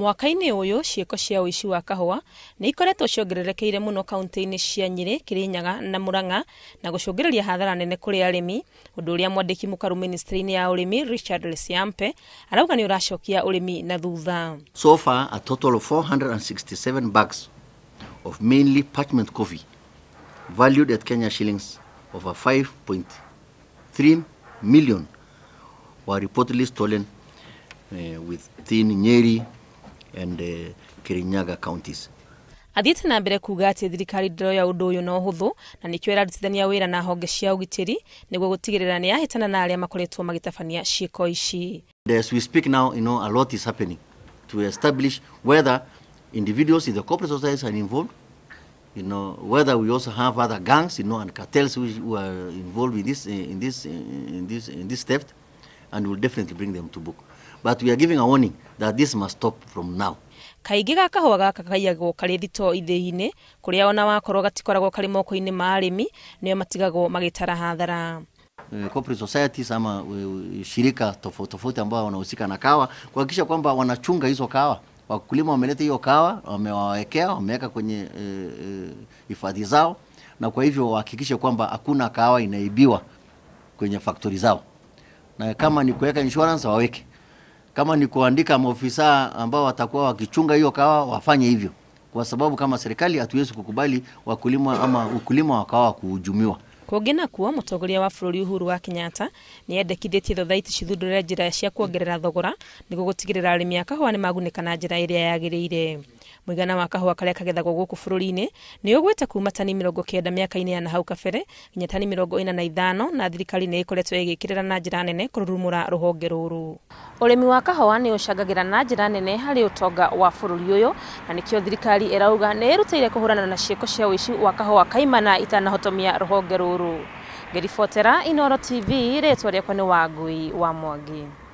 mwaka-inĩ ũyũ ciĩko cia ũici wa kahũa nĩ ikoretwo ciongererekeire mũno kauntĩ-inĩ cia nyĩrĩ kĩrĩnyaga na mũranga na gũcũngĩrĩria hathara nene kũrĩ arĩmi ũndũ ũrĩa mwandĩki mũkaru ministry-inĩ ya ũrĩmi richard lesiampe arauga nĩ ũracokia ũrĩmi na thutha so far a total of 467 bags of mainly parchment coffee valued at kenya shillings over 5.3 million were reportedly stolen uh, within Nyeri and uh, Kirinyaga counties athiĩte na mbere kuuga atĩ thirikari ndĩroya ũndũ ũyũ na ũhũthũ na nĩkĩo ĩrarutithania wĩra na honge cia ũgitĩri nĩguo gũtigĩrĩra nĩ yahĩtana na arĩa makoretwo magĩtabania ciĩko ici As we speak now, you know, a lot is happening to establish whether individuals in the corporate societies are involved, you know, whether we also have other gangs, you know, and cartels who are involved in this, eh, in this, in this, in this theft, and we'll definitely bring them to book but we are giving a warning that this must stop from now kaingä ga kahua gaka kaiyagwo karä thito ithä-inä kå rä a ona wakorwo gatikoragwo karä moko-inä ma arä mi nä matigagwo magä tara hathara eh, corporate societies ama eh, shirika tofauti tofauti ambao wanahusika na kawa kuhakikisha kwamba wanachunga hizo kawa wakulima wameleta hiyo kawa wamewawekea wameweka kwenye eh, hifadhi e, e, zao na kwa hivyo wahakikishe kwamba hakuna kawa inaibiwa kwenye faktori zao na kama ni kuweka insurance waweke kama ni kuandika maofisa ambao watakuwa wakichunga hiyo kawa wafanye hivyo, kwa sababu kama serikali hatuwezi kukubali wakulima ama ukulima wa kawa kuhujumiwa. Kungi nakuo mutogoria wa bururi Uhuru wa Kenyatta ni endekithitie thothaiti cithundurire njira cia kuongerera thogora niguo gutigirira arimi a kahũa ni magunika na njĩra ĩrĩa yagĩrĩire mwigana wa kahua karia kagethagwo guku bururi-ini ni ugwite kuma tani mirongo kenda miaka-ini ya nahau kabere nginya tani mirongo ina na ithano na thirikari ni ikoretwo igikirira na njira nene kururumura ruhonge ruru urimi wa kahua ni ucangagira na njira nene hari utonga wa bururi uyu na nikio thirikari irauga ni irutire kuhurana na cieko cia wici wa kahua kaimana itanahotomia ruhonge ruru ngiribotera inoro tv ritwa riakwa ni wangui wa mwangi